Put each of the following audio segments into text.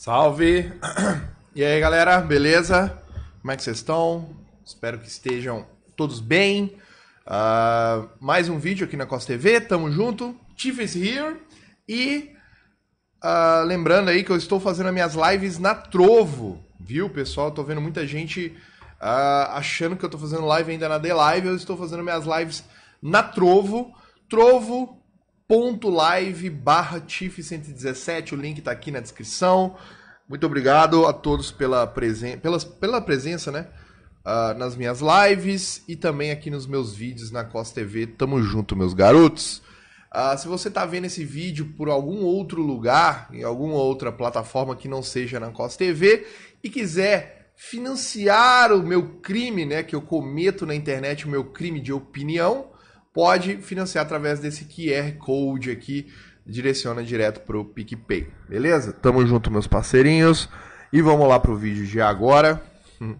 Salve! E aí galera, beleza? Como é que vocês estão? Espero que estejam todos bem. Uh, mais um vídeo aqui na Costa TV, tamo junto. Chief is here. E uh, lembrando aí que eu estou fazendo as minhas lives na Trovo, viu pessoal? Estou tô vendo muita gente uh, achando que eu tô fazendo live ainda na The Live. Eu estou fazendo minhas lives na Trovo. Trovo live barra TIF117, o link está aqui na descrição. Muito obrigado a todos pela, presen pelas, pela presença, né? Uh, nas minhas lives e também aqui nos meus vídeos na Costa TV. Tamo junto, meus garotos. Uh, se você está vendo esse vídeo por algum outro lugar, em alguma outra plataforma que não seja na Costa TV e quiser financiar o meu crime, né, que eu cometo na internet, o meu crime de opinião, pode financiar através desse QR Code aqui, direciona direto para o PicPay. Beleza? Tamo junto, meus parceirinhos. E vamos lá para o vídeo de agora, hum,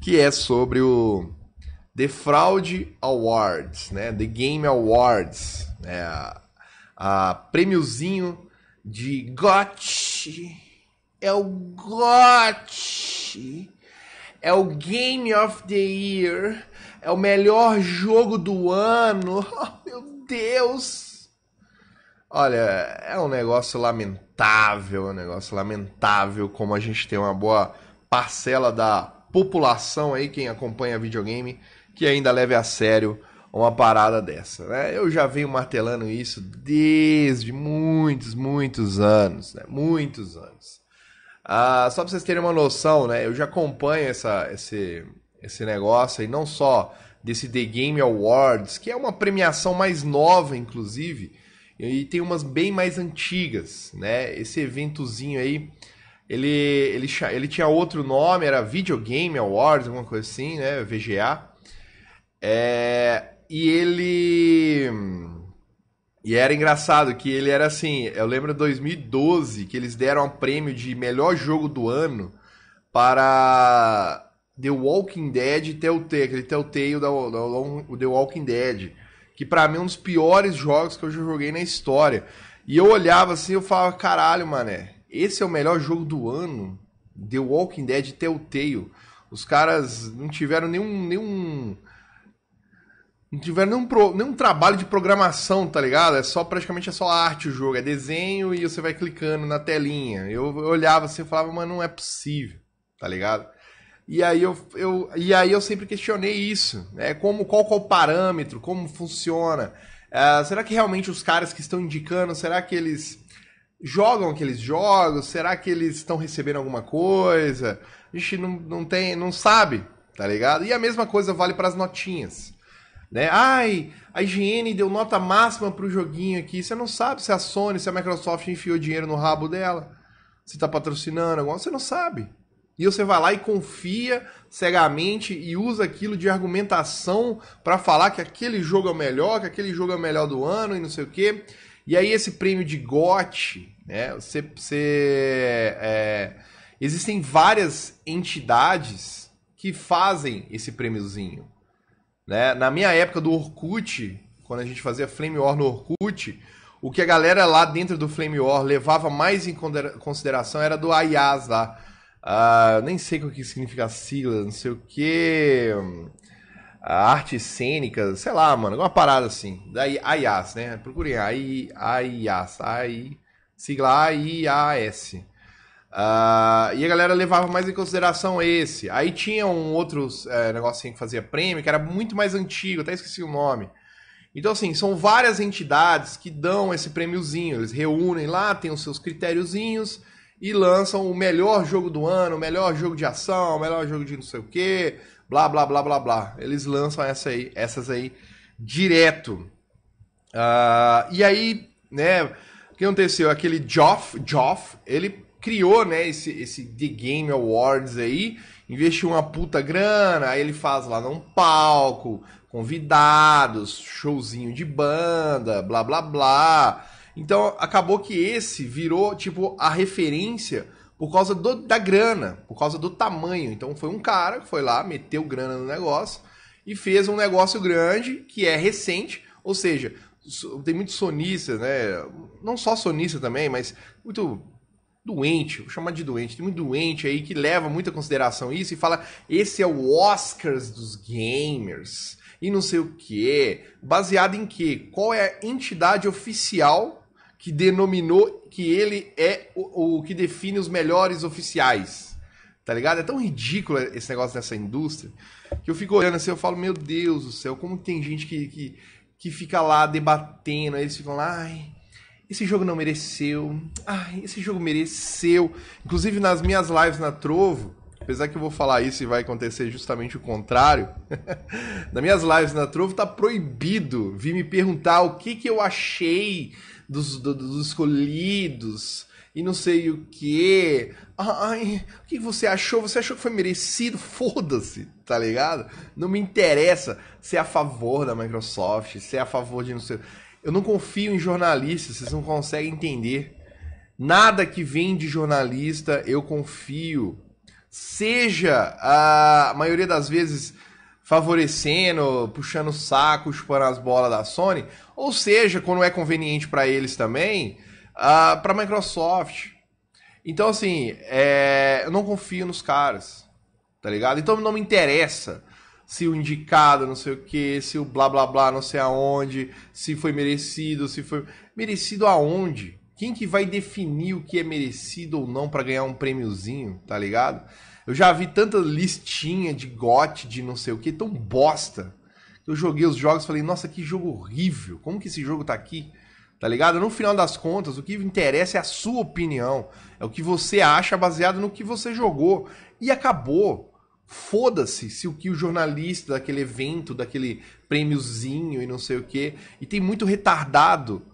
que é sobre o The Fraud Awards, né? The Game Awards, né? a, a prêmiozinho de GOT. É o GOT. É o Game of the Year é o melhor jogo do ano. Oh, meu Deus! Olha, é um negócio lamentável, é um negócio lamentável como a gente tem uma boa parcela da população aí, quem acompanha videogame, que ainda leve a sério uma parada dessa, né? Eu já venho martelando isso desde muitos, muitos anos, né? Muitos anos. Ah, só para vocês terem uma noção, né? Eu já acompanho essa, esse, esse negócio aí, não só desse The Game Awards, que é uma premiação mais nova, inclusive, e tem umas bem mais antigas, né? Esse eventozinho aí, ele, ele, ele tinha outro nome, era Video Game Awards, alguma coisa assim, né? VGA. É, e ele. E era engraçado que ele era assim. Eu lembro de 2012 que eles deram um prêmio de melhor jogo do ano para The Walking Dead e Telltale, aquele Telltale da, da, da The Walking Dead, que para mim é um dos piores jogos que eu já joguei na história. E eu olhava assim, eu falava, caralho, mané, esse é o melhor jogo do ano? The Walking Dead e Telltale. Os caras não tiveram nenhum nenhum não tiveram nenhum, pro, nenhum trabalho de programação, tá ligado? É só praticamente é só arte o jogo, é desenho e você vai clicando na telinha. Eu, eu olhava assim e falava, mas não é possível, tá ligado? E aí eu, eu, e aí eu sempre questionei isso. Né? Como, qual, qual é o parâmetro? Como funciona? Uh, será que realmente os caras que estão indicando, será que eles jogam aqueles jogos? Será que eles estão recebendo alguma coisa? A gente não, não tem, não sabe, tá ligado? E a mesma coisa vale para as notinhas. Né? Ai, a IGN deu nota máxima pro joguinho aqui. Você não sabe se a Sony, se a Microsoft enfiou dinheiro no rabo dela. Se tá patrocinando alguma, você não sabe. E você vai lá e confia cegamente e usa aquilo de argumentação para falar que aquele jogo é o melhor, que aquele jogo é o melhor do ano e não sei o quê. E aí esse prêmio de GOT, né? Você, você é... existem várias entidades que fazem esse prêmiozinho, né? Na minha época do Orkut, quando a gente fazia Flame War no Orkut, o que a galera lá dentro do Flame War levava mais em consideração era do Ayaz lá ah, nem sei o que significa sigla, não sei o que. Ah, arte cênica, sei lá, mano, alguma parada assim. Daí AIAS, né? Procurem aí, AIAS, AI, sigla AIAS. Uh, ah, e a galera levava mais em consideração esse. Aí tinha um outro é, eh, negocinho que fazia prêmio, que era muito mais antigo, até esqueci o nome. Então, assim, são várias entidades que dão esse prêmiozinho. Eles reúnem lá, tem os seus critériozinhos e lançam o melhor jogo do ano, o melhor jogo de ação, o melhor jogo de não sei o que, blá blá blá blá blá. Eles lançam essa aí, essas aí direto. Uh, e aí, né, o que aconteceu? Aquele Joff, Joff, ele criou, né, esse, esse The Game Awards aí, investiu uma puta grana, aí ele faz lá num palco, convidados, showzinho de banda, blá blá blá. Então acabou que esse virou tipo a referência por causa do, da grana, por causa do tamanho. Então foi um cara que foi lá, meteu grana no negócio e fez um negócio grande que é recente, ou seja, tem muitos sonistas, né? Não só sonista também, mas muito doente, vou chamar de doente, tem muito doente aí que leva muita consideração isso e fala: "Esse é o Oscars dos gamers" e não sei o que, baseado em que? Qual é a entidade oficial que denominou que ele é o, o que define os melhores oficiais. Tá ligado? É tão ridículo esse negócio nessa indústria que eu fico olhando assim, eu falo, meu Deus do céu, como tem gente que, que, que fica lá debatendo, aí eles ficam lá, ai, esse jogo não mereceu, ai, esse jogo mereceu. Inclusive nas minhas lives na Trovo, apesar que eu vou falar isso e vai acontecer justamente o contrário, nas minhas lives na Trovo tá proibido vir me perguntar o que, que eu achei dos, dos escolhidos e não sei o que. Ah, ai, o que você achou? Você achou que foi merecido? Foda-se, tá ligado? Não me interessa se é a favor da Microsoft, se é a favor de não sei. Eu não confio em jornalistas, vocês não conseguem entender. Nada que vem de jornalista eu confio. Seja a maioria das vezes favorecendo, puxando saco, chupando as bolas da Sony, ou seja, quando é conveniente para eles também, uh, ah, para Microsoft. Então, assim, é... eu não confio nos caras, tá ligado? Então não me interessa se o indicado, não sei o que, se o blá blá blá, não sei aonde, se foi merecido, se foi. Merecido aonde? Quem que vai definir o que é merecido ou não para ganhar um prêmiozinho, tá ligado? Eu já vi tanta listinha de gote, de não sei o que, tão bosta. Eu joguei os jogos e falei, nossa, que jogo horrível. Como que esse jogo tá aqui? Tá ligado? No final das contas, o que interessa é a sua opinião. É o que você acha baseado no que você jogou. E acabou. Foda-se se o que o jornalista daquele evento, daquele prêmiozinho e não sei o que. E tem muito retardado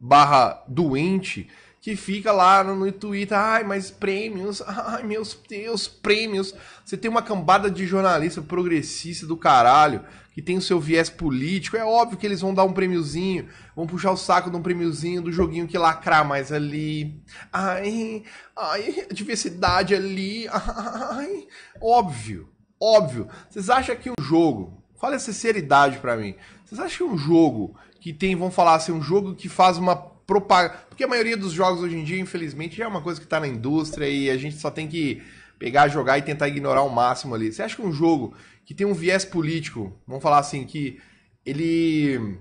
barra doente que fica lá no, no Twitter, ai, mas prêmios, ai, meus Deus, prêmios. Você tem uma cambada de jornalista progressista do caralho, que tem o seu viés político, é óbvio que eles vão dar um prêmiozinho, vão puxar o saco de um prêmiozinho do joguinho que lacrar mais ali. Ai, ai, diversidade ali, ai, óbvio, óbvio. Vocês acham que um jogo, fala a sinceridade para mim, vocês acham que um jogo que tem, vão falar assim, um jogo que faz uma propagar. Porque a maioria dos jogos hoje em dia, infelizmente, já é uma coisa que está na indústria e a gente só tem que pegar, jogar e tentar ignorar o máximo ali. Você acha que um jogo que tem um viés político, vamos falar assim, que ele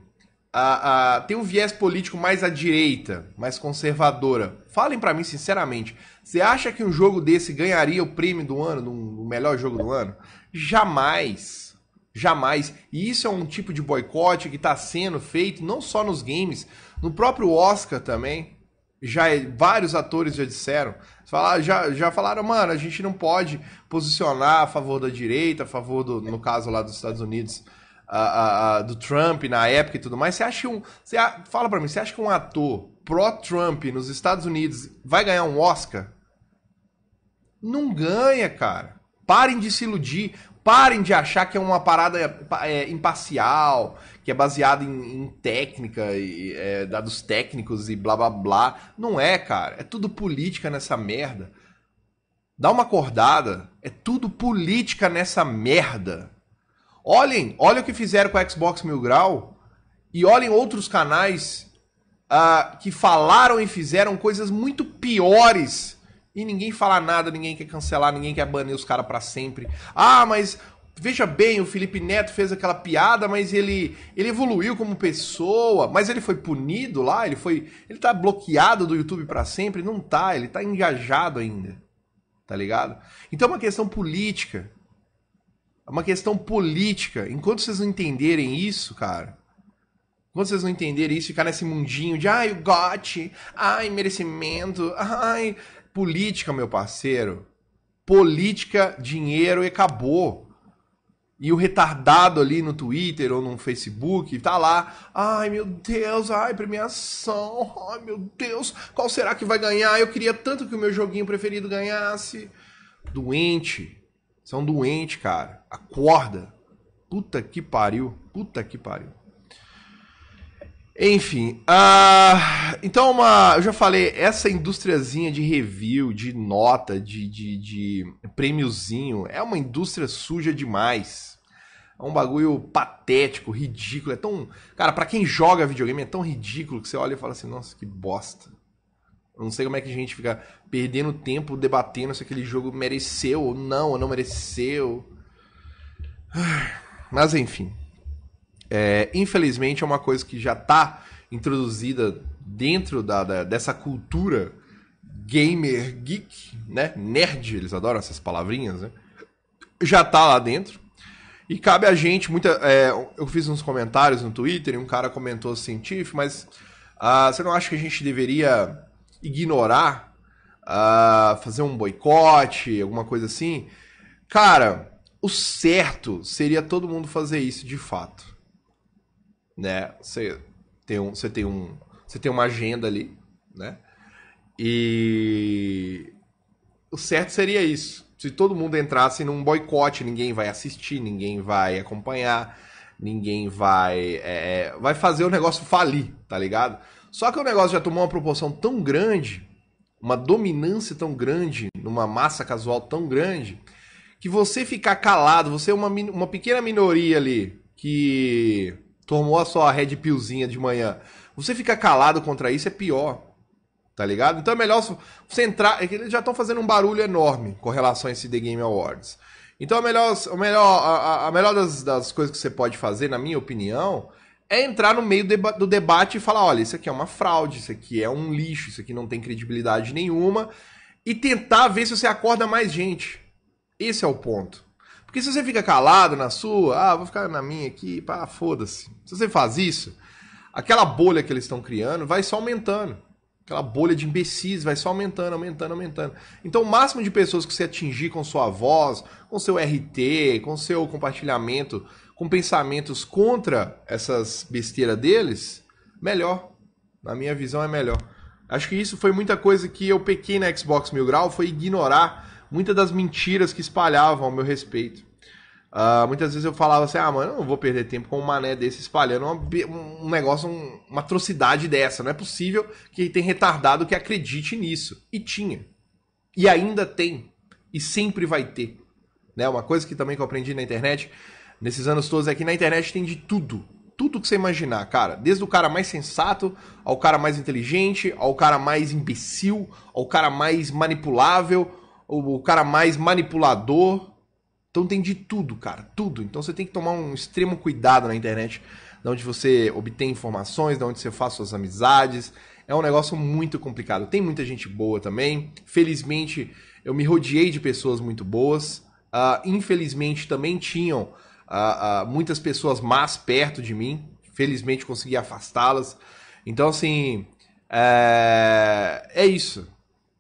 a, a, tem um viés político mais à direita, mais conservadora. Falem para mim sinceramente, você acha que um jogo desse ganharia o prêmio do ano, do, do melhor jogo do ano? Jamais. Jamais. E isso é um tipo de boicote que está sendo feito não só nos games, no próprio Oscar também, já é, vários atores já disseram, já, já falaram, mano, a gente não pode posicionar a favor da direita, a favor do, no caso lá dos Estados Unidos, a, a, do Trump na época e tudo mais. Você acha um, você fala para mim, você acha que um ator pró-Trump nos Estados Unidos vai ganhar um Oscar? Não ganha, cara. Parem de se iludir. Parem de achar que é uma parada é, imparcial, que é baseada em, em técnica, e, é, dados técnicos e blá blá blá. Não é, cara. É tudo política nessa merda. Dá uma acordada. É tudo política nessa merda. Olhem, olhem o que fizeram com a Xbox Mil Grau e olhem outros canais uh, que falaram e fizeram coisas muito piores e ninguém fala nada, ninguém quer cancelar, ninguém quer banir os caras para sempre. Ah, mas veja bem, o Felipe Neto fez aquela piada, mas ele, ele evoluiu como pessoa, mas ele foi punido lá, ele foi, ele tá bloqueado do YouTube para sempre, não tá, ele tá engajado ainda. Tá ligado? Então é uma questão política. É uma questão política. Enquanto vocês não entenderem isso, cara, quando vocês não entenderem isso, ficar nesse mundinho de ai, o gote, ai, merecimento, ai, Política, meu parceiro. Política, dinheiro e acabou. E o retardado ali no Twitter ou no Facebook tá lá. Ai meu Deus, ai premiação, ai meu Deus, qual será que vai ganhar? Eu queria tanto que o meu joguinho preferido ganhasse. Doente. São doente, cara. Acorda. Puta que pariu. Puta que pariu. Enfim, uh, então é uma, eu já falei, essa indústriazinha de review, de nota, de, de, de prêmiozinho, é uma indústria suja demais. É um bagulho patético, ridículo, é tão... Cara, para quem joga videogame é tão ridículo que você olha e fala assim, nossa, que bosta. Eu não sei como é que a gente fica perdendo tempo debatendo se aquele jogo mereceu ou não, ou não mereceu. Mas enfim, é, infelizmente é uma coisa que já está introduzida dentro da, da, dessa cultura gamer geek, né? Nerd, eles adoram essas palavrinhas, né? Já está lá dentro. E cabe a gente, muita. É, eu fiz uns comentários no Twitter e um cara comentou assim, Tiff, mas uh, você não acha que a gente deveria ignorar, uh, fazer um boicote, alguma coisa assim? Cara, o certo seria todo mundo fazer isso de fato né? Você tem um, você tem um, você tem uma agenda ali, né? E o certo seria isso. Se todo mundo entrasse num boicote, ninguém vai assistir, ninguém vai acompanhar, ninguém vai é, é, vai fazer o negócio falir, tá ligado? Só que o negócio já tomou uma proporção tão grande, uma dominância tão grande, numa massa casual tão grande, que você ficar calado, você é uma, uma pequena minoria ali que tomou a sua red pillzinha de manhã, você fica calado contra isso é pior. Tá ligado? Então é melhor você entrar. É que eles já estão fazendo um barulho enorme com relação a esse The Game Awards. Então a é é melhor, a melhor, a, a melhor das, das, coisas que você pode fazer, na minha opinião, é entrar no meio deba do debate e falar: olha, isso aqui é uma fraude, isso aqui é um lixo, isso aqui não tem credibilidade nenhuma. E tentar ver se você acorda mais gente. Esse é o ponto. Porque se você fica calado na sua, ah, vou ficar na minha aqui, pá, foda-se. Se você faz isso, aquela bolha que eles estão criando vai só aumentando. Aquela bolha de imbecis vai só aumentando, aumentando, aumentando. Então, o máximo de pessoas que você atingir com sua voz, com seu RT, com seu compartilhamento, com pensamentos contra essas besteiras deles, melhor. Na minha visão, é melhor. Acho que isso foi muita coisa que eu pequei na Xbox Mil Grau, foi ignorar muitas das mentiras que espalhavam ao meu respeito. Uh, muitas vezes eu falava assim, ah, mano, eu não vou perder tempo com um mané desse espalhando uma, um negócio, um, uma atrocidade dessa. Não é possível que tem retardado que acredite nisso. E tinha. E ainda tem. E sempre vai ter. Né? Uma coisa que também que eu aprendi na internet, nesses anos todos é que na internet tem de tudo. Tudo que você imaginar, cara. Desde o cara mais sensato, ao cara mais inteligente, ao cara mais imbecil, ao cara mais manipulável, o, o cara mais manipulador. Então tem de tudo, cara, tudo. Então você tem que tomar um extremo cuidado na internet, de onde você obtém informações, de onde você faz suas amizades. É um negócio muito complicado. Tem muita gente boa também. Felizmente, eu me rodeei de pessoas muito boas. Uh, infelizmente, também tinham uh, uh, muitas pessoas más perto de mim. Felizmente, consegui afastá-las. Então, assim, é, é isso.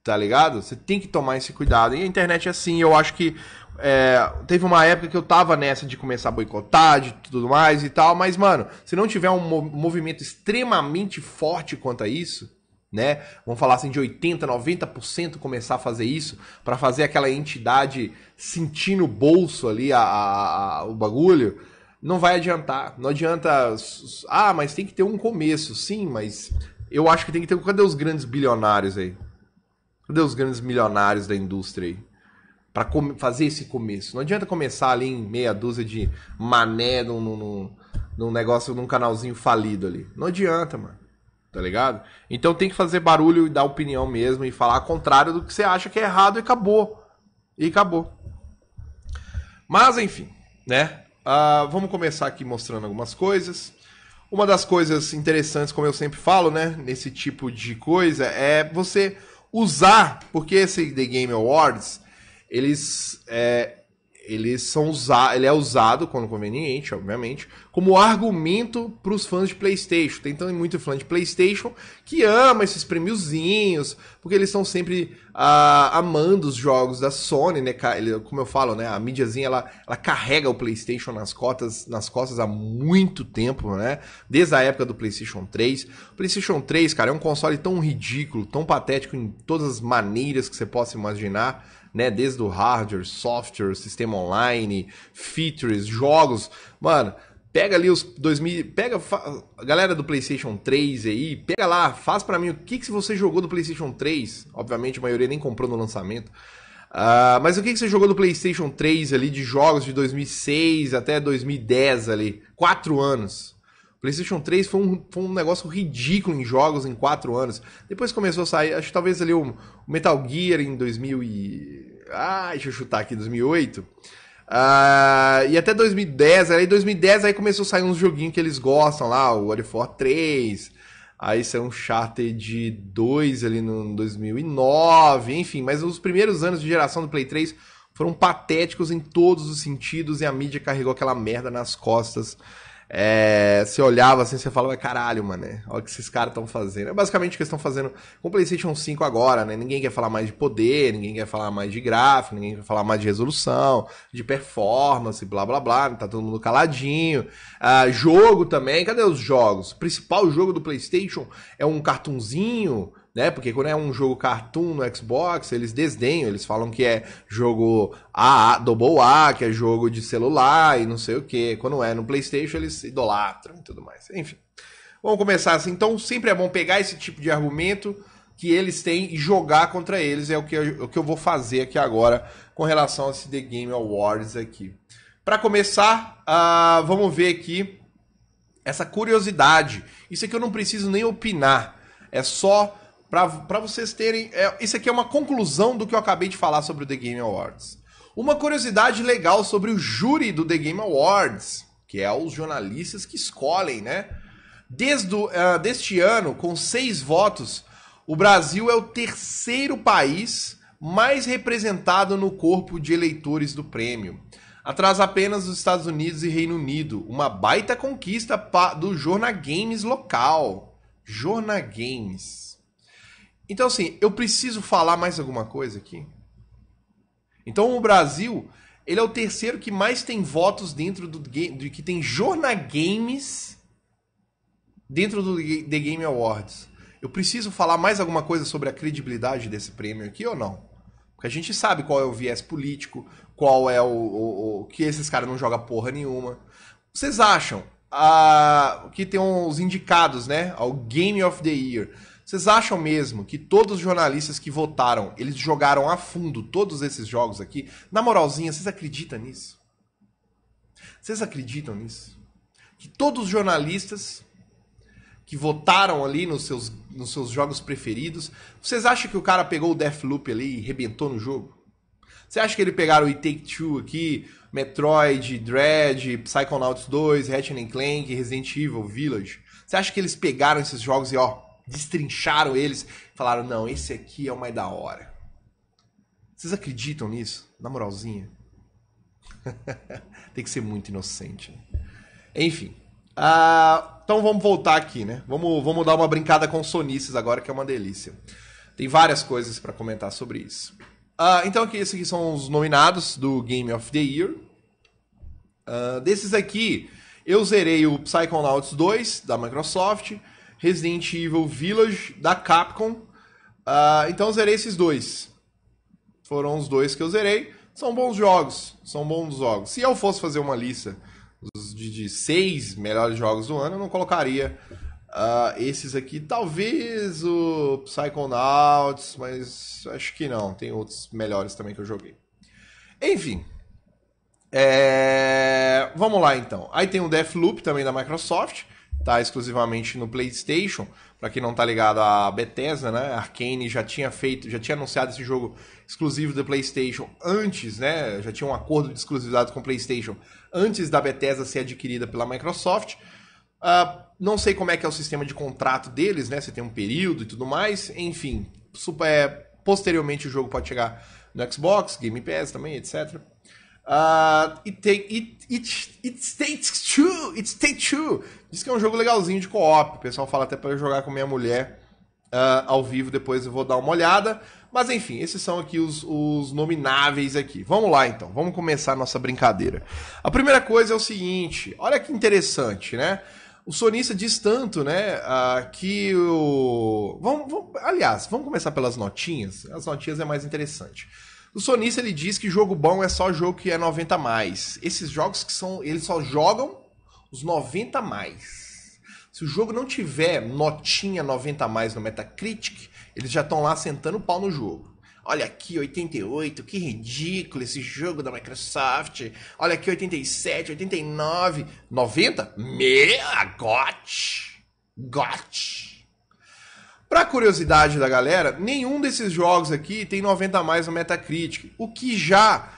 Tá ligado? Você tem que tomar esse cuidado. E a internet é assim, eu acho que. É, teve uma época que eu tava nessa de começar a boicotar, de tudo mais e tal, mas, mano, se não tiver um movimento extremamente forte quanto a isso, né? Vamos falar assim de 80, 90% começar a fazer isso para fazer aquela entidade sentir no bolso ali a, a, a, o bagulho, não vai adiantar. Não adianta. Ah, mas tem que ter um começo. Sim, mas eu acho que tem que ter. Cadê os grandes bilionários aí? Cadê os grandes milionários da indústria aí? Pra fazer esse começo. Não adianta começar ali em meia dúzia de mané num, num, num negócio, num canalzinho falido ali. Não adianta, mano. Tá ligado? Então tem que fazer barulho e dar opinião mesmo e falar ao contrário do que você acha que é errado e acabou. E acabou. Mas enfim, né? Uh, vamos começar aqui mostrando algumas coisas. Uma das coisas interessantes, como eu sempre falo, né? Nesse tipo de coisa, é você usar, porque esse The Game Awards, eles é, eles são ele é usado, quando conveniente, obviamente, como argumento para os fãs de PlayStation. Tem também muito fã de PlayStation que ama esses prêmiozinhos, porque eles estão sempre ah, amando os jogos da Sony, né? Como eu falo, né? A mídiazinha ela, ela carrega o PlayStation nas cotas, nas costas há muito tempo, né? Desde a época do PlayStation 3. O PlayStation 3, cara, é um console tão ridículo, tão patético em todas as maneiras que você possa imaginar né? Desde o hardware, software, sistema online, features, jogos. Mano, pega ali os 2000, pega a galera do PlayStation 3 aí, pega lá, faz para mim o que que você jogou do PlayStation 3. Obviamente a maioria nem comprou no lançamento. Uh, mas o que, que você jogou do PlayStation 3 ali de jogos de 2006 até 2010 ali? Quatro anos. PlayStation 3 foi um, foi um negócio ridículo em jogos em quatro anos. Depois começou a sair, acho que talvez ali o Metal Gear em 2000 e... Ah, deixa eu chutar aqui, 2008. Uh, ah, e até 2010, aí 2010 aí começou a sair uns joguinhos que eles gostam lá, o God of War 3, aí saiu um Charter de 2 ali no 2009, enfim, mas os primeiros anos de geração do Play 3 foram patéticos em todos os sentidos e a mídia carregou aquela merda nas costas é, você olhava assim, você falava, caralho, mano, olha o que esses caras estão fazendo. É basicamente o que eles estão fazendo com o PlayStation 5 agora, né? Ninguém quer falar mais de poder, ninguém quer falar mais de gráfico, ninguém quer falar mais de resolução, de performance, blá blá blá. Tá todo mundo caladinho. Ah, jogo também, cadê os jogos? O principal jogo do PlayStation é um cartunzinho né? Porque quando é um jogo cartoon no Xbox, eles desdenham, eles falam que é jogo AA, Double A, que é jogo de celular e não sei o que. Quando é no PlayStation, eles idolatram e tudo mais. Enfim. Vamos começar assim. Então, sempre é bom pegar esse tipo de argumento que eles têm e jogar contra eles. É o que eu, o que eu vou fazer aqui agora com relação a esse The Game Awards aqui. Para começar, uh, vamos ver aqui essa curiosidade. Isso aqui eu não preciso nem opinar. É só para vocês terem. É, isso aqui é uma conclusão do que eu acabei de falar sobre o The Game Awards. Uma curiosidade legal sobre o júri do The Game Awards, que é os jornalistas que escolhem, né? Desde uh, deste ano, com seis votos, o Brasil é o terceiro país mais representado no corpo de eleitores do prêmio, atrás apenas dos Estados Unidos e Reino Unido. Uma baita conquista do jornal Games local. jornal Games. Então, assim, eu preciso falar mais alguma coisa aqui? Então, o Brasil, ele é o terceiro que mais tem votos dentro do game, que tem jornagames Games dentro do The Game Awards. Eu preciso falar mais alguma coisa sobre a credibilidade desse prêmio aqui ou não? Porque a gente sabe qual é o viés político, qual é o, o, o que esses caras não jogam porra nenhuma. Vocês acham ah, que tem os indicados, né? Ao Game of the Year. Vocês acham mesmo que todos os jornalistas que votaram, eles jogaram a fundo todos esses jogos aqui? Na moralzinha, vocês acreditam nisso? Vocês acreditam nisso? Que todos os jornalistas que votaram ali nos seus, nos seus jogos preferidos, vocês acham que o cara pegou o Deathloop ali e rebentou no jogo? Você acha que ele pegaram o Take Two aqui, Metroid, Dread, Psychonauts 2, Ratchet Clank, Resident Evil, Village? Você acha que eles pegaram esses jogos e ó, destrincharam eles, falaram: não, esse aqui é o mais da hora. Vocês acreditam nisso? Na moralzinha? Tem que ser muito inocente. Né? Enfim. Uh, então vamos voltar aqui, né? Vamos, vamos dar uma brincada com sonices agora, que é uma delícia. Tem várias coisas para comentar sobre isso. Uh, então, aqui, esses aqui são os nominados do Game of the Year. Uh, desses aqui, eu zerei o Psychonauts 2 da Microsoft. Resident Evil Village da Capcom. Uh, então zerei esses dois. Foram os dois que eu zerei. São bons jogos. São bons jogos. Se eu fosse fazer uma lista de, de seis melhores jogos do ano, eu não colocaria uh, esses aqui. Talvez o Psychonauts, mas acho que não. Tem outros melhores também que eu joguei. Enfim. É... Vamos lá então. Aí tem o Deathloop também da Microsoft tá exclusivamente no PlayStation. Para quem não tá ligado, a Bethesda, né? A Arkane já tinha feito, já tinha anunciado esse jogo exclusivo do PlayStation antes, né? Já tinha um acordo de exclusividade com o PlayStation antes da Bethesda ser adquirida pela Microsoft. Uh, não sei como é que é o sistema de contrato deles, né? Você tem um período e tudo mais. Enfim, super, é, posteriormente o jogo pode chegar no Xbox, Game Pass também, etc. Uh, ah, it, take, it, it, it takes two, it takes two Diz que é um jogo legalzinho de co-op. O pessoal fala até para jogar com minha mulher uh, ao vivo, depois eu vou dar uma olhada. Mas enfim, esses são aqui os, os nomináveis aqui. Vamos lá então, vamos começar a nossa brincadeira. A primeira coisa é o seguinte, olha que interessante, né? O sonista diz tanto, né, uh, que o... Vamos, vamos, aliás, vamos começar pelas notinhas? As notinhas é mais interessante. O sonista ele diz que jogo bom é só jogo que é 90 mais. Esses jogos que são, eles só jogam os 90 mais. Se o jogo não tiver notinha 90 mais no Metacritic, eles já estão lá sentando o pau no jogo. Olha aqui, 88, que ridículo esse jogo da Microsoft. Olha aqui, 87, 89, 90. Meia, got. Got. Pra curiosidade da galera, nenhum desses jogos aqui tem 90 a mais no Metacritic, o que já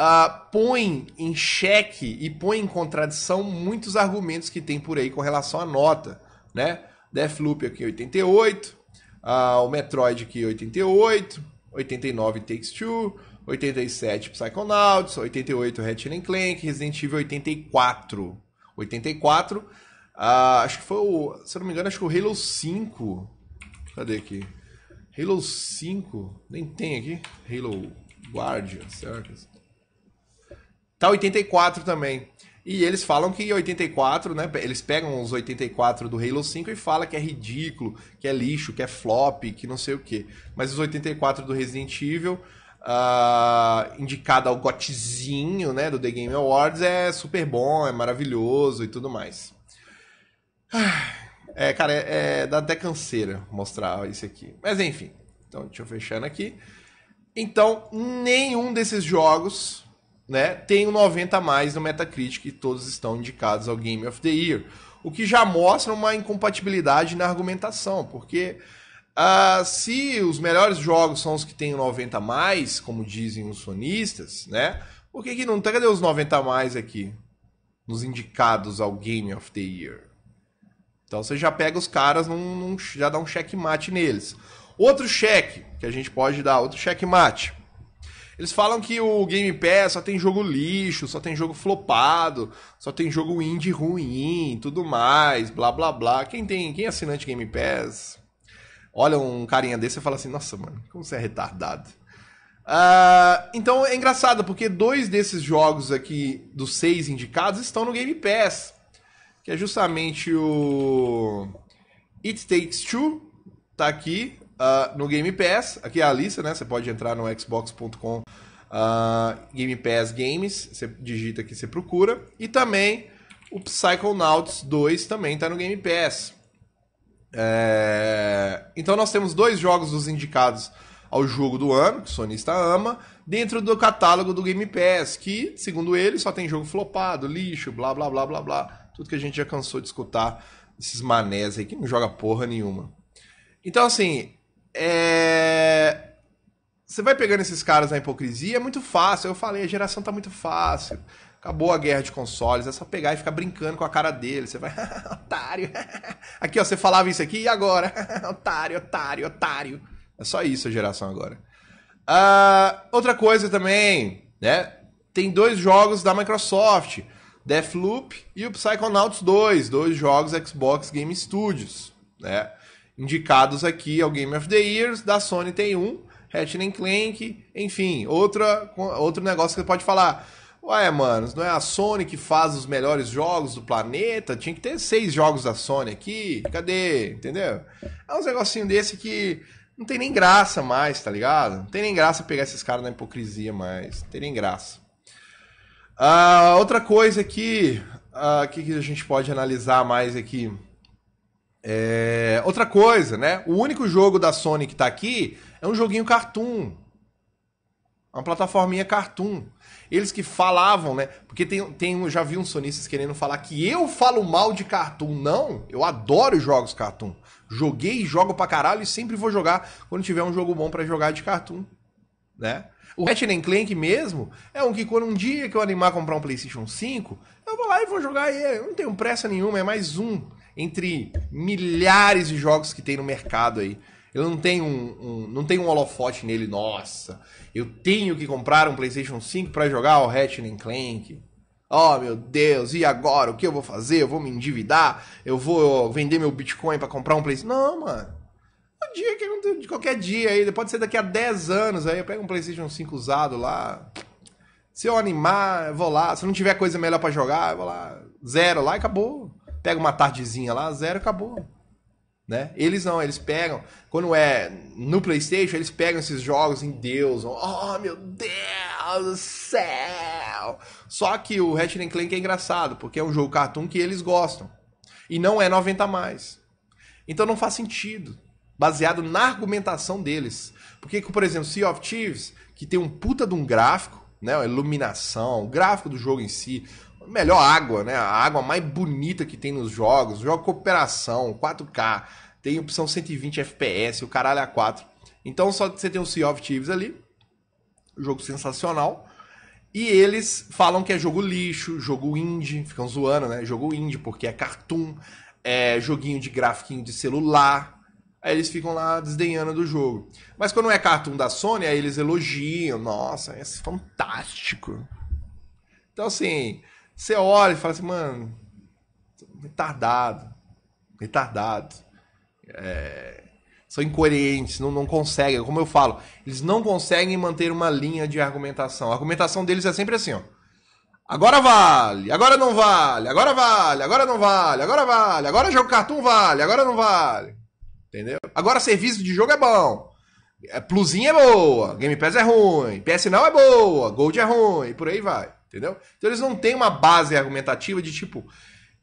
uh, põe em xeque e põe em contradição muitos argumentos que tem por aí com relação à nota, né? Deathloop aqui 88, uh, ah, o Metroid aqui 88, 89 Takes Two, 87 Psychonauts, 88 Ratchet Clank, Resident Evil 84. 84, uh, acho que foi o, se eu não me engano, acho que o Halo 5. Cadê aqui? Halo 5, nem tem aqui. Halo Guardian, certo? Tá 84 também. E eles falam que 84, né? Eles pegam os 84 do Halo 5 e falam que é ridículo, que é lixo, que é flop, que não sei o quê. Mas os 84 do Resident Evil, uh, indicado ao gotezinho, né, do The Game Awards, é super bom, é maravilhoso e tudo mais. Ah, é, cara, é, é, dá até canseira mostrar isso aqui. Mas enfim, então deixa eu fechando aqui. Então, nenhum desses jogos né, tem um 90 a mais no Metacritic e todos estão indicados ao Game of the Year. O que já mostra uma incompatibilidade na argumentação, porque uh, se os melhores jogos são os que têm 90 a mais, como dizem os sonistas, né? Por que, que não tem? Cadê os 90 a mais aqui? Nos indicados ao Game of the Year. Então você já pega os caras, num, num, já dá um checkmate neles. Outro cheque que a gente pode dar, outro checkmate. Eles falam que o Game Pass só tem jogo lixo, só tem jogo flopado, só tem jogo indie ruim, tudo mais, blá blá blá. Quem tem, quem é assinante Game Pass, olha um carinha desse e fala assim: "Nossa, mano, como você é retardado". Uh, então é engraçado, porque dois desses jogos aqui, dos seis indicados, estão no Game Pass. Que é justamente o It Takes Two, tá aqui uh, no Game Pass. Aqui é a lista, né? Você pode entrar no xbox.com uh, ah, Game Pass Games. Você digita aqui, você procura. E também o Psychonauts 2 também está no Game Pass. É... Então nós temos dois jogos dos indicados ao jogo do ano, que o sonista ama, dentro do catálogo do Game Pass, que, segundo ele, só tem jogo flopado, lixo, blá blá blá blá blá. Tudo que a gente já cansou de escutar, esses manés aí que não joga porra nenhuma. Então, assim, é... Você vai pegando esses caras na hipocrisia, é muito fácil. Eu falei, a geração tá muito fácil. Acabou a guerra de consoles, é só pegar e ficar brincando com a cara dele. Você vai, otário. aqui, ó, você falava isso aqui e agora? otário, otário, otário. É só isso a geração agora. Uh, outra coisa também, né? Tem dois jogos da Microsoft: Deathloop e o Psychonauts 2, dois jogos Xbox Game Studios, né? indicados aqui ao Game of the Years. Da Sony tem um, Ratchet Clank, enfim, outra, outro negócio que você pode falar. Ué, mano, não é a Sony que faz os melhores jogos do planeta? Tinha que ter seis jogos da Sony aqui. Cadê? Entendeu? É uns negocinho desse que não tem nem graça mais, tá ligado? Não tem nem graça pegar esses caras na hipocrisia mais. Não tem nem graça. Uh, outra coisa aqui, o uh, ah, que, que a gente pode analisar mais aqui? É... Outra coisa, né? O único jogo da Sony que tá aqui é um joguinho cartoon. Uma plataforminha cartoon. Eles que falavam, né? Porque tem, tem, já vi uns sonistas querendo falar que eu falo mal de cartoon. Não, eu adoro jogos cartoon. Joguei, jogo pra caralho e sempre vou jogar quando tiver um jogo bom para jogar de cartoon. Né? O Ratchet Clank mesmo é um que quando um dia que eu animar comprar um PlayStation 5, eu vou lá e vou jogar e Eu não tenho pressa nenhuma, é mais um entre milhares de jogos que tem no mercado aí. eu não tenho um, um, não tenho um holofote nele, nossa. Eu tenho que comprar um PlayStation 5 para jogar o Ratchet Clank. Oh, meu Deus, e agora? O que eu vou fazer? Eu vou me endividar? Eu vou vender meu Bitcoin para comprar um PlayStation? Não, mano. É um dia que de qualquer dia aí, pode ser daqui a 10 anos aí, eu pego um PlayStation 5 usado lá. Se eu animar, eu vou lá. Se não tiver coisa melhor para jogar, eu vou lá. Zero lá e acabou pega uma tardezinha lá, zero, acabou. Né? Eles não, eles pegam. Quando é no PlayStation, eles pegam esses jogos em Deus. Oh, meu Deus do céu! Só que o Ratchet Clank é engraçado, porque é um jogo cartoon que eles gostam. E não é 90 mais. Então não faz sentido. Baseado na argumentação deles. Porque, por exemplo, Sea of Thieves, que tem um puta de um gráfico, né? Iluminação, o gráfico do jogo em si, melhor água, né? A água mais bonita que tem nos jogos. Jogo cooperação, 4K, tem opção 120 FPS, o caralho é a 4. Então só você tem o Sea of Thieves ali, jogo sensacional. E eles falam que é jogo lixo, jogo indie, ficam zoando, né? Jogo indie porque é cartoon, é joguinho de grafiquinho de celular. Aí eles ficam lá desdenhando do jogo. Mas quando é cartoon da Sony, aí eles elogiam. Nossa, é fantástico. Então, assim, você olha e fala assim, mano, retardado, retardado. É, são incoerentes, não, não conseguem, como eu falo, eles não conseguem manter uma linha de argumentação. A argumentação deles é sempre assim, ó. Agora vale, agora não vale, agora vale, agora não vale, agora vale, agora jogo cartoon vale, agora não vale. Entendeu? Agora serviço de jogo é bom. É, Plusinha é boa, Game Pass é ruim, PS não é boa, Gold é ruim, e por aí vai. Entendeu? Então eles não têm uma base argumentativa de tipo.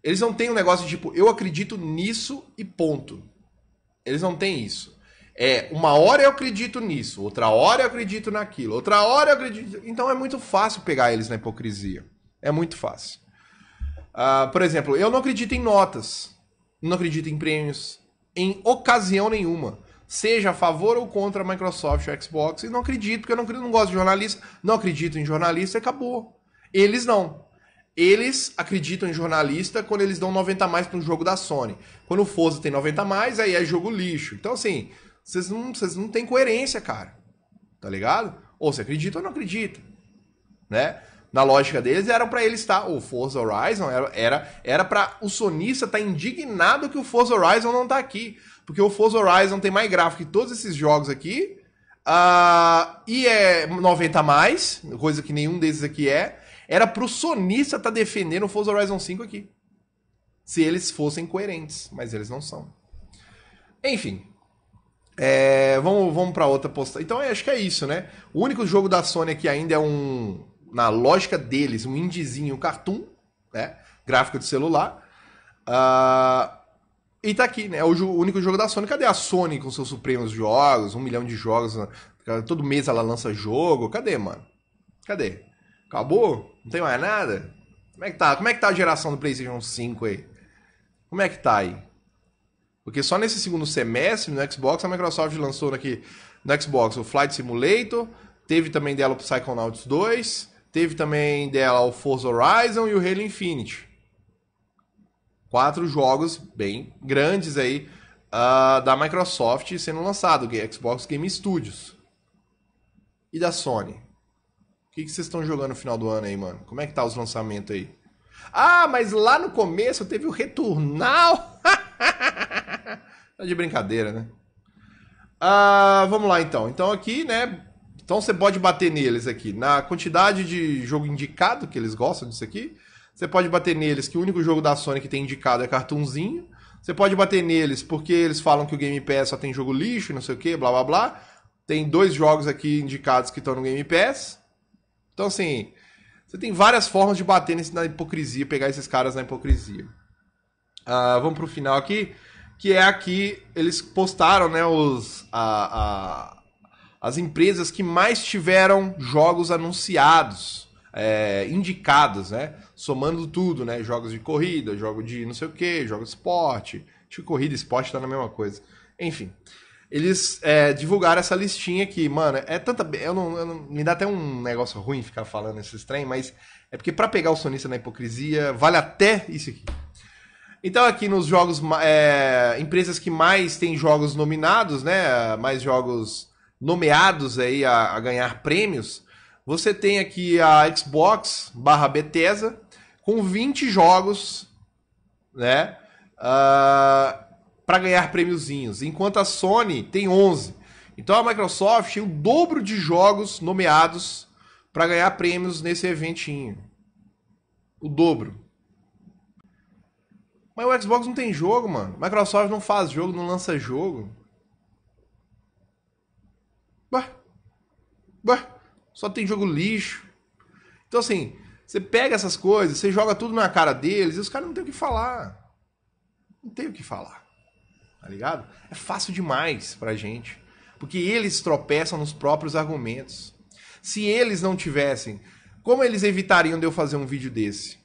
Eles não têm um negócio de tipo, eu acredito nisso e ponto. Eles não têm isso. É, uma hora eu acredito nisso, outra hora eu acredito naquilo, outra hora eu acredito. Então é muito fácil pegar eles na hipocrisia. É muito fácil. Uh, por exemplo, eu não acredito em notas, não acredito em prêmios, em ocasião nenhuma. Seja a favor ou contra a Microsoft ou Xbox, e não acredito, porque eu não, não gosto de jornalista, não acredito em jornalista, acabou. Eles não. Eles acreditam em jornalista quando eles dão 90 mais para um jogo da Sony. Quando o Forza tem 90 mais, aí é jogo lixo. Então, assim, vocês não, vocês não têm coerência, cara. Tá ligado? Ou você acredita ou não acredita. Né? Na lógica deles, era para ele estar. Tá, o Forza Horizon era era, era para o sonista estar tá indignado que o Forza Horizon não tá aqui. Porque o Forza Horizon tem mais gráfico que todos esses jogos aqui. Uh, e é 90 mais, coisa que nenhum desses aqui é. Era pro sonista estar tá defendendo o Forza Horizon 5 aqui. Se eles fossem coerentes, mas eles não são. Enfim. É, vamos vamos para outra postagem. Então é, acho que é isso, né? O único jogo da Sony que ainda é um. Na lógica deles, um indizinho cartoon, né? Gráfico de celular. Uh, e tá aqui, né? É o único jogo da Sony. Cadê a Sony com seus supremos jogos? Um milhão de jogos. Né? Todo mês ela lança jogo. Cadê, mano? Cadê? Acabou? Não tem mais nada? Como é que tá? Como é que tá a geração do PlayStation 5 aí? Como é que tá aí? Porque só nesse segundo semestre no Xbox a Microsoft lançou aqui no Xbox o Flight Simulator, teve também dela o Psychonauts 2, teve também dela o Forza Horizon e o Halo Infinite. Quatro jogos bem grandes aí uh, da Microsoft sendo lançado, Xbox Game Studios e da Sony que, que vocês estão jogando no final do ano aí, mano? Como é que tá os lançamentos aí? Ah, mas lá no começo teve o Returnal. tá de brincadeira, né? Ah, vamos lá então. Então aqui, né? Então você pode bater neles aqui. Na quantidade de jogo indicado que eles gostam disso aqui, você pode bater neles que o único jogo da Sony que tem indicado é cartunzinho. Você pode bater neles porque eles falam que o Game Pass só tem jogo lixo, não sei o que, blá blá blá. Tem dois jogos aqui indicados que estão no Game Pass. Então, assim, você tem várias formas de bater nesse, na hipocrisia, pegar esses caras na hipocrisia. Uh, vamos pro final aqui, que é aqui, eles postaram, né, os, a, a, as empresas que mais tiveram jogos anunciados, é, indicados, né, somando tudo, né, jogos de corrida, jogo de não sei o que, jogo de esporte, acho que corrida e esporte tá na mesma coisa, enfim eles é, divulgaram essa listinha aqui, mano, é tanta. Eu não, eu não, me dá até um negócio ruim ficar falando esses trem, mas é porque para pegar o sonista na hipocrisia, vale até isso aqui. Então, aqui nos jogos, é, empresas que mais têm jogos nominados, né? Mais jogos nomeados aí a, a ganhar prêmios. Você tem aqui a Xbox barra Bethesda com 20 jogos, né? Uh, para ganhar prêmiozinhos, enquanto a Sony tem 11. Então a Microsoft tem o dobro de jogos nomeados para ganhar prêmios nesse eventinho. O dobro. Mas o Xbox não tem jogo, mano. Microsoft não faz jogo, não lança jogo. Bah. Bah. Só tem jogo lixo. Então assim, você pega essas coisas, você joga tudo na cara deles e os caras não tem o que falar. Não tem o que falar tá ligado? É fácil demais pra gente. Porque eles tropeçam nos próprios argumentos. Se eles não tivessem, como eles evitariam de eu fazer um vídeo desse?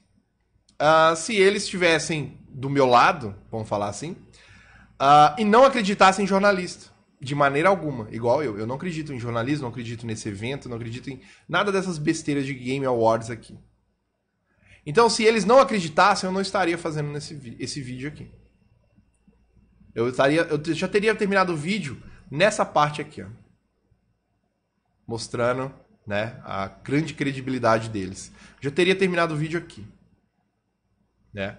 Uh, se eles estivessem do meu lado, vamos falar assim, uh, e não acreditassem em jornalista, de maneira alguma, igual eu. Eu não acredito em jornalismo, não acredito nesse evento, não acredito em nada dessas besteiras de Game Awards aqui. Então, se eles não acreditassem, eu não estaria fazendo nesse, esse vídeo aqui. Eu, estaria, eu já teria terminado o vídeo nessa parte aqui, ó. Mostrando né, a grande credibilidade deles. Já teria terminado o vídeo aqui. Né?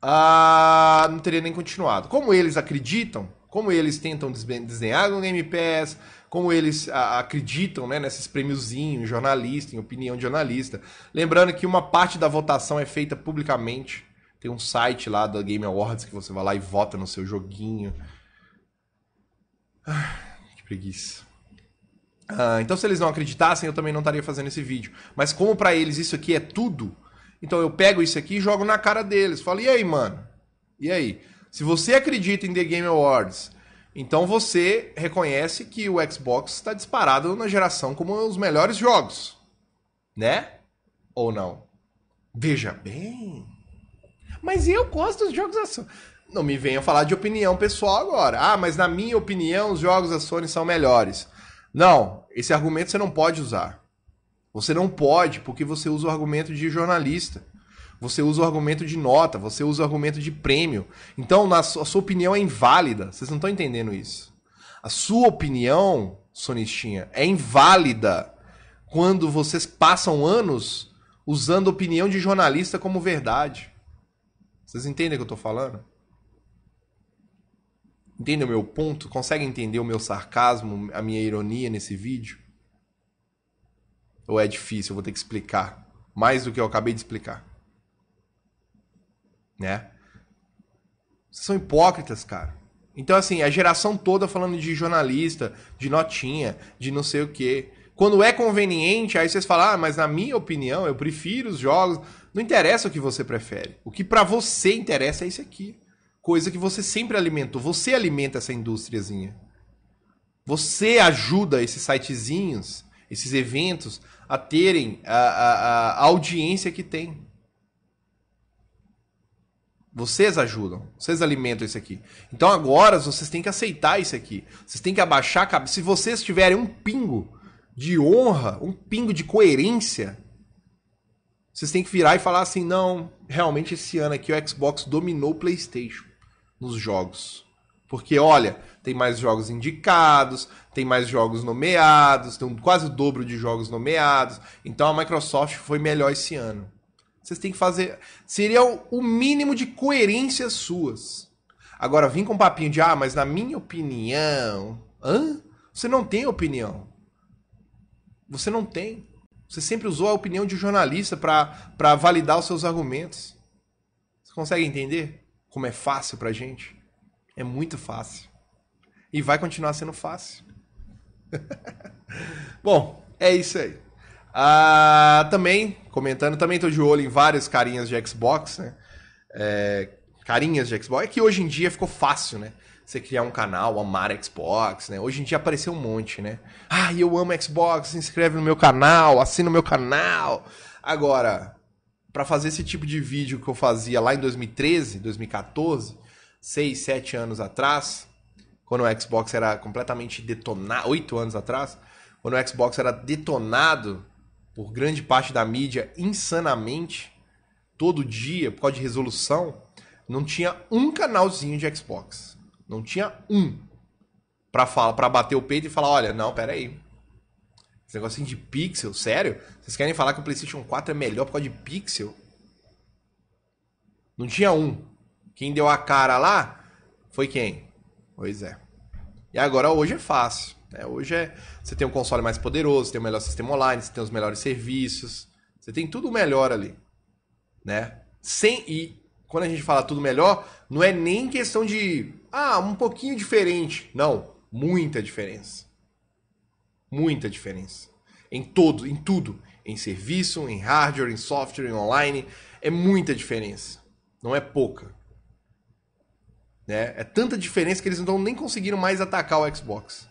Ah, não teria nem continuado. Como eles acreditam, como eles tentam desenhar um Game Pass, como eles a, acreditam né, nesses prêmiozinhos, jornalista, em opinião de jornalista. Lembrando que uma parte da votação é feita publicamente tem um site lá da Game Awards que você vai lá e vota no seu joguinho. Ah, que preguiça. Ah, então, se eles não acreditassem, eu também não estaria fazendo esse vídeo. Mas como para eles isso aqui é tudo, então eu pego isso aqui e jogo na cara deles. Falo, e aí, mano? E aí? Se você acredita em The Game Awards, então você reconhece que o Xbox está disparado na geração como os melhores jogos. Né? Ou não? Veja bem. Mas eu gosto dos jogos da Sony. Não me venham falar de opinião pessoal agora. Ah, mas na minha opinião, os jogos da Sony são melhores. Não, esse argumento você não pode usar. Você não pode, porque você usa o argumento de jornalista. Você usa o argumento de nota, você usa o argumento de prêmio. Então, a sua opinião é inválida. Vocês não estão entendendo isso. A sua opinião, sonistinha, é inválida quando vocês passam anos usando opinião de jornalista como verdade. Vocês entendem o que eu estou falando? Entendem o meu ponto? Conseguem entender o meu sarcasmo, a minha ironia nesse vídeo? Ou é difícil? Eu vou ter que explicar mais do que eu acabei de explicar. Né? Vocês são hipócritas, cara. Então, assim, a geração toda falando de jornalista, de notinha, de não sei o quê. Quando é conveniente, aí vocês falam, ah, mas na minha opinião, eu prefiro os jogos. Não interessa o que você prefere. O que para você interessa é isso aqui. Coisa que você sempre alimentou. Você alimenta essa indústriazinha. Você ajuda esses sitezinhos, esses eventos, a terem a, a, a audiência que tem. Vocês ajudam, vocês alimentam isso aqui. Então agora vocês têm que aceitar isso aqui. Vocês têm que abaixar a cabeça. Se vocês tiverem um pingo de honra, um pingo de coerência, vocês têm que virar e falar assim: não, realmente esse ano aqui o Xbox dominou o PlayStation nos jogos. Porque, olha, tem mais jogos indicados, tem mais jogos nomeados, tem quase o dobro de jogos nomeados. Então a Microsoft foi melhor esse ano. Vocês têm que fazer. Seria o mínimo de coerência suas. Agora, vim com um papinho de, ah, mas na minha opinião. Hã? Você não tem opinião. Você não tem. Você sempre usou a opinião de um jornalista para validar os seus argumentos. Você consegue entender como é fácil para gente? É muito fácil. E vai continuar sendo fácil. Bom, é isso aí. Ah, também, comentando, também tô de olho em vários carinhas de Xbox, né? É, carinhas de Xbox. É que hoje em dia ficou fácil, né? Você criar um canal, amar Xbox, né? Hoje em dia apareceu um monte, né? Ah, eu amo Xbox, se inscreve no meu canal, assina o meu canal. Agora, para fazer esse tipo de vídeo que eu fazia lá em 2013, 2014, 6, 7 anos atrás, quando o Xbox era completamente detonado, 8 anos atrás, quando o Xbox era detonado por grande parte da mídia insanamente, todo dia, por causa de resolução, não tinha um canalzinho de Xbox. Não tinha um. Pra, falar, pra bater o peito e falar: olha, não, peraí. Esse negocinho de pixel, sério? Vocês querem falar que o PlayStation 4 é melhor por causa de pixel? Não tinha um. Quem deu a cara lá foi quem? Pois é. E agora hoje é fácil. Né? Hoje é. Você tem um console mais poderoso, você tem o um melhor sistema online, você tem os melhores serviços. Você tem tudo melhor ali. Né? Sem, e quando a gente fala tudo melhor, não é nem questão de ah, um pouquinho diferente. Não, muita diferença. Muita diferença. Em todo, em tudo, em serviço, em hardware, em software, em online, é muita diferença. Não é pouca. Né? É tanta diferença que eles não nem conseguiram mais atacar o Xbox.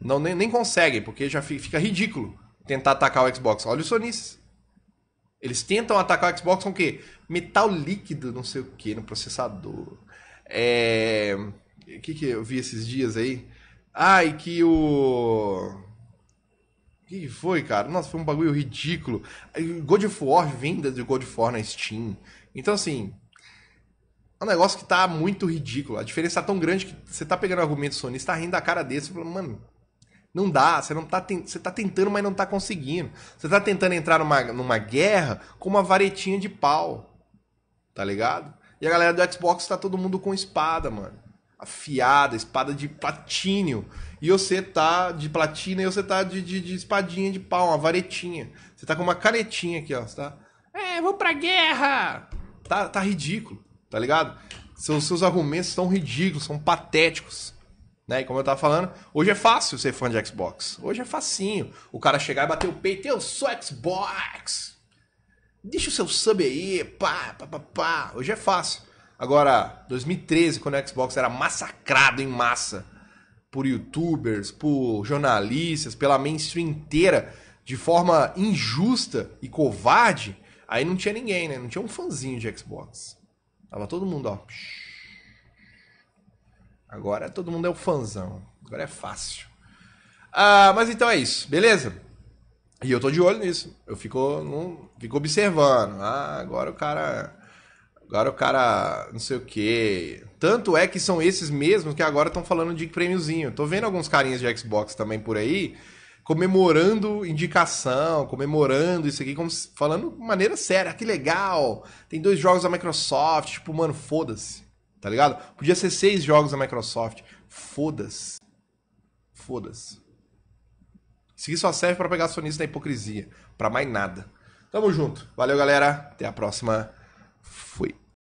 Não, nem, nem conseguem, porque já fica ridículo tentar atacar o Xbox. Olha o Sonices. Eles tentam atacar o Xbox com o quê? Metal líquido, não sei o que, no processador. É. O que, que eu vi esses dias aí? Ah, e que o. O que, foi, cara? Nossa, foi um bagulho ridículo. God of War, venda de God of War na Steam. Então, assim. É um negócio que tá muito ridículo. A diferença tá tão grande que você tá pegando argumento sonista, tá rindo da cara desse e falando, mano, não dá, você não tá, ten... você tá tentando, mas não tá conseguindo. Você tá tentando entrar numa, numa guerra com uma varetinha de pau. Tá ligado? E a galera do Xbox tá todo mundo com espada, mano. Afiada, espada de platínio. E você tá de platina e você tá de, de, de espadinha de pau, uma varetinha. Você tá com uma canetinha aqui, ó. Você tá. É, vou pra guerra! Tá, tá ridículo, tá ligado? Seus, seus argumentos são ridículos, são patéticos. Né? E como eu tava falando, hoje é fácil ser fã de Xbox. Hoje é facinho. O cara chegar e bater o peito, eu sou Xbox! Deixa o seu sub aí, pá, pá, pá, pá. Hoje é fácil. Agora, 2013, quando o Xbox era massacrado em massa por youtubers, por jornalistas, pela mainstream inteira, de forma injusta e covarde, aí não tinha ninguém, né? Não tinha um fãzinho de Xbox. Tava todo mundo, ó. Agora todo mundo é o fãzão. Agora é fácil. Ah, mas então é isso, beleza? E eu tô de olho nisso. Eu fico, não, fico observando. Ah, agora o cara. Agora o cara. Não sei o quê. Tanto é que são esses mesmos que agora estão falando de prêmiozinho. Tô vendo alguns carinhas de Xbox também por aí comemorando indicação, comemorando isso aqui, como, falando de maneira séria. Ah, que legal! Tem dois jogos da Microsoft, tipo, mano, foda-se tá ligado? Podia ser seis jogos da Microsoft. Foda-se. Foda-se. Isso aqui só serve para pegar sonista da hipocrisia. para mais nada. Tamo junto. Valeu, galera. Até a próxima. Fui.